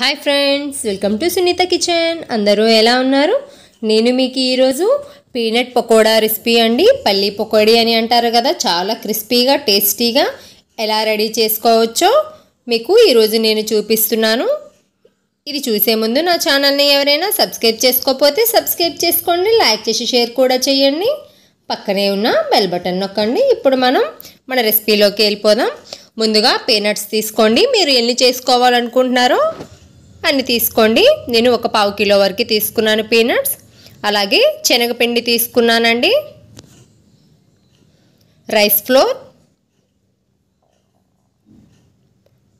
hi friends welcome to Sunitha kitchen అందరూ ఎలా ఉన్నారు నేను మీకు ఈరోజు పీనట్ పకోడా రెసిపీ అండి పల్లీ పకోడీ అని అంటారు కదా చాలా క్రిస్పీగా టేస్టీగా ఎలా రెడీ చేసుకోవచ్చో మీకు ఈరోజు నేను చూపిస్తున్నాను ఇది చూసే ముందు నా ఛానల్ని ఎవరైనా సబ్స్క్రైబ్ చేసుకోకపోతే సబ్స్క్రైబ్ చేసుకోండి లైక్ చేసి షేర్ కూడా చేయండి పక్కనే ఉన్న బెల్ బటన్ నొక్కండి ఇప్పుడు మనం మన రెసిపీలోకి వెళ్ళిపోదాం ముందుగా పీనట్స్ తీసుకోండి మీరు ఎన్ని చేసుకోవాలనుకుంటున్నారో అన్ని తీసుకోండి నేను ఒక పావు కిలో వరకు తీసుకున్నాను పీనట్స్ అలాగే శనగపిండి తీసుకున్నానండి రైస్ ఫ్లోర్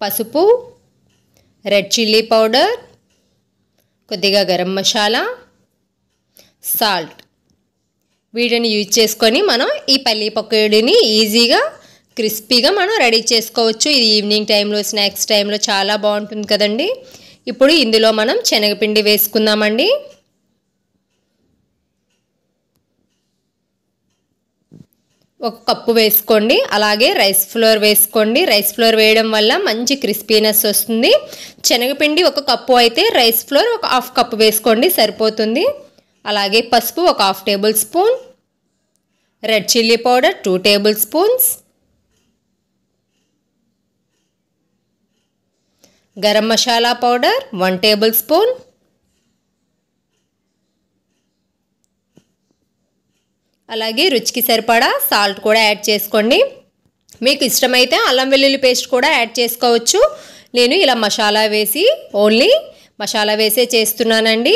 పసుపు రెడ్ చిల్లీ పౌడర్ కొద్దిగా గరం మసాలా సాల్ట్ వీటిని యూజ్ చేసుకొని మనం ఈ పల్లి పకోడిని ఈజీగా క్రిస్పీగా మనం రెడీ చేసుకోవచ్చు ఇది ఈవినింగ్ టైంలో స్నాక్స్ టైంలో చాలా బాగుంటుంది కదండీ ఇప్పుడు ఇందులో మనం శనగపిండి వేసుకుందామండి ఒక కప్పు వేసుకోండి అలాగే రైస్ ఫ్లోర్ వేసుకోండి రైస్ ఫ్లోర్ వేయడం వల్ల మంచి క్రిస్పీనెస్ వస్తుంది శనగపిండి ఒక కప్పు అయితే రైస్ ఫ్లోర్ ఒక హాఫ్ కప్పు వేసుకోండి సరిపోతుంది అలాగే పసుపు ఒక half tablespoon red chilli powder two tablespoons garam masala powder one tablespoon అలాగే రుచికి సరిపడా సాల్ట్ కూడా యాడ్ చేసుకోండి మీకు ఇష్టమైతే అల్లం వెల్లుల్లి పేస్ట్ కూడా యాడ్ చేసుకోవచ్చు నేను ఇలా మసాలా వేసి ఓన్లీ మసాలా వేసే చేస్తున్నానండి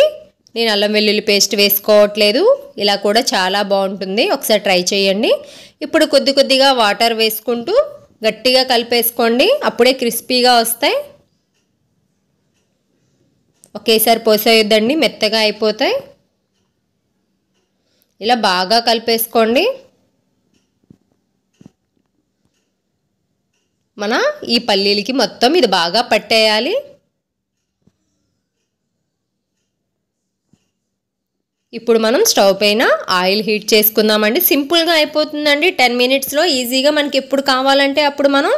నేను అల్లం వెల్లుల్లి పేస్ట్ వేసుకోవట్లేదు ఇలా కూడా చాలా బాగుంటుంది ఒకసారి ట్రై చేయండి ఇప్పుడు కొద్ది కొద్దిగా వాటర్ వేసుకుంటూ గట్టిగా కలిపేసుకోండి అప్పుడే క్రిస్పీగా వస్తాయి ఒకేసారి పోసేయొద్దండి మెత్తగా అయిపోతాయి ఇలా బాగా కలిపేసుకోండి మన ఈ పల్లీలకి మొత్తం ఇది బాగా పట్టేయాలి ఇప్పుడు మనం స్టవ్ పైన ఆయిల్ హీట్ చేసుకుందామండి సింపుల్గా అయిపోతుందండి టెన్ మినిట్స్లో ఈజీగా మనకి ఎప్పుడు కావాలంటే అప్పుడు మనం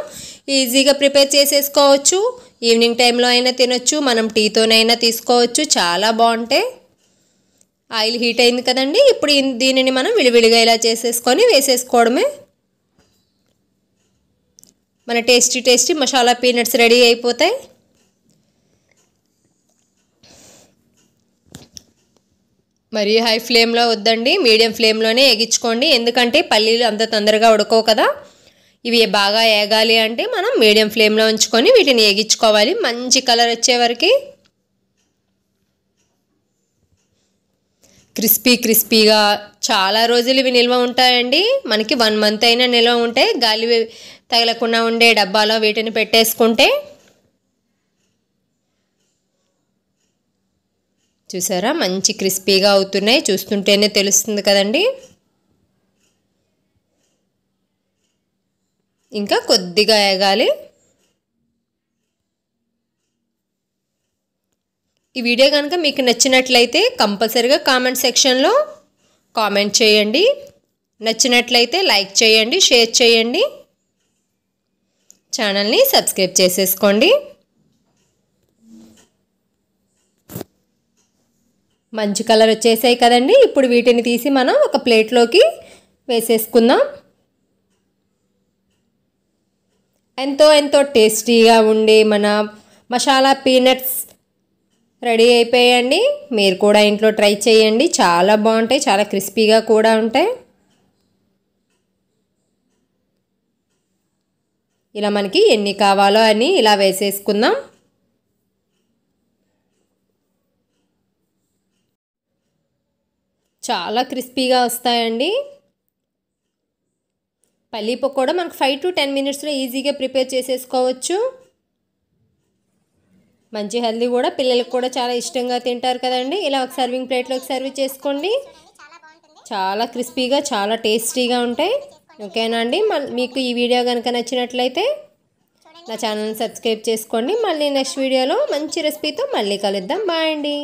ఈజీగా ప్రిపేర్ చేసేసుకోవచ్చు ఈవినింగ్ టైంలో అయినా తినొచ్చు మనం టీతోనైనా తీసుకోవచ్చు చాలా బాగుంటాయి ఆయిల్ హీట్ అయింది కదండి ఇప్పుడు దీనిని మనం విడివిడిగా ఇలా చేసేసుకొని వేసేసుకోవడమే మన tasty tasty masala peanuts ready అయిపోతాయి మరి హై ఫ్లేమ్లో వద్దండి మీడియం ఫ్లేమ్లోనే ఎగించుకోండి ఎందుకంటే పల్లీలు అంత తొందరగా ఉడకవు కదా ఇవి బాగా ఏగాలి అంటే మనం మీడియం ఫ్లేమ్లో ఉంచుకొని వీటిని ఏగించుకోవాలి మంచి కలర్ వచ్చే వరకు క్రిస్పీ క్రిస్పీగా చాలా రోజులు ఇవి నిల్వ ఉంటాయండి మనకి వన్ మంత్ అయినా నిల్వ ఉంటే గాలి తగలకుండా ఉండే డబ్బాలో వీటిని పెట్టేసుకుంటే చూసారా మంచి క్రిస్పీగా అవుతున్నాయి చూస్తుంటేనే తెలుస్తుంది కదండీ ఇంకా కొద్దిగా ఎగాలి ఈ వీడియో కనుక మీకు నచ్చినట్లయితే కంపల్సరీగా కామెంట్ సెక్షన్లో కామెంట్ చేయండి నచ్చినట్లయితే లైక్ చేయండి షేర్ చేయండి ఛానల్ని సబ్స్క్రైబ్ చేసేసుకోండి మంచి కలర్ వచ్చేసాయి కదండి ఇప్పుడు వీటిని తీసి మనం ఒక ప్లేట్లోకి వేసేసుకుందాం ఎంతో ఎంతో టేస్టీగా ఉండే మన మసాలా పీనట్స్ రెడీ అయిపోయాయండి మీరు కూడా ఇంట్లో ట్రై చేయండి చాలా బాగుంటాయి చాలా క్రిస్పీగా కూడా ఉంటాయి ఇలా మనకి ఎన్ని కావాలో అని ఇలా వేసేసుకుందాం చాలా క్రిస్పీగా వస్తాయండి పల్లీ పకోడా మనకు ఫైవ్ టు టెన్ మినిట్స్లో ఈజీగా ప్రిపేర్ చేసేసుకోవచ్చు మంచి హెల్దీ కూడా పిల్లలకు కూడా చాలా ఇష్టంగా తింటారు కదండి ఇలా ఒక సర్వింగ్ ప్లేట్లోకి సర్వ్ చేసుకోండి చాలా క్రిస్పీగా చాలా టేస్టీగా ఉంటాయి ఓకేనా అండి మీకు ఈ వీడియో కనుక నచ్చినట్లయితే నా ఛానల్ని సబ్స్క్రైబ్ చేసుకోండి మళ్ళీ నెక్స్ట్ వీడియోలో మంచి రెసిపీతో మళ్ళీ కలుద్దాం బాయ్ అండి